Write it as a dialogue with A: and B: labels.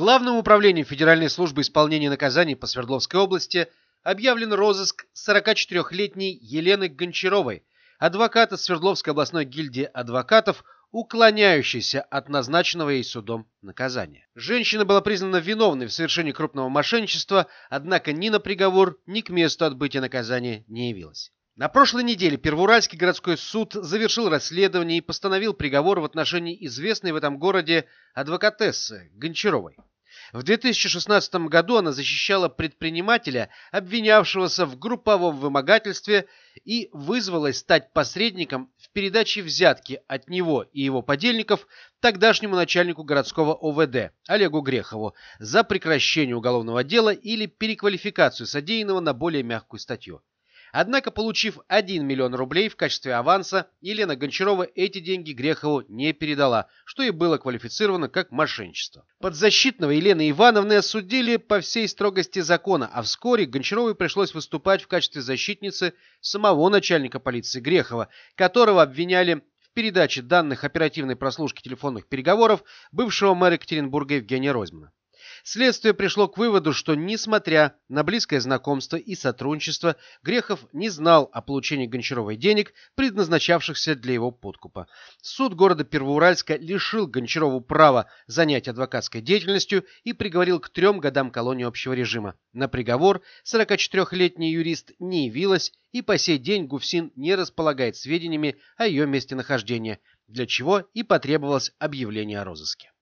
A: Главным управлением Федеральной службы исполнения наказаний по Свердловской области объявлен розыск 44-летней Елены Гончаровой, адвоката Свердловской областной гильдии адвокатов, уклоняющейся от назначенного ей судом наказания. Женщина была признана виновной в совершении крупного мошенничества, однако ни на приговор, ни к месту отбытия наказания не явилась. На прошлой неделе Первоуральский городской суд завершил расследование и постановил приговор в отношении известной в этом городе адвокатессы Гончаровой. В 2016 году она защищала предпринимателя, обвинявшегося в групповом вымогательстве, и вызвалась стать посредником в передаче взятки от него и его подельников тогдашнему начальнику городского ОВД Олегу Грехову за прекращение уголовного дела или переквалификацию содеянного на более мягкую статью. Однако, получив 1 миллион рублей в качестве аванса, Елена Гончарова эти деньги Грехову не передала, что и было квалифицировано как мошенничество. Подзащитного Елены Ивановны осудили по всей строгости закона, а вскоре Гончаровой пришлось выступать в качестве защитницы самого начальника полиции Грехова, которого обвиняли в передаче данных оперативной прослушки телефонных переговоров бывшего мэра Екатеринбурга Евгения Розьмана. Следствие пришло к выводу, что, несмотря на близкое знакомство и сотрудничество, Грехов не знал о получении Гончаровой денег, предназначавшихся для его подкупа. Суд города Первоуральска лишил Гончарову права занять адвокатской деятельностью и приговорил к трем годам колонии общего режима. На приговор 44-летний юрист не явилась, и по сей день Гуфсин не располагает сведениями о ее нахождения, для чего и потребовалось объявление о розыске.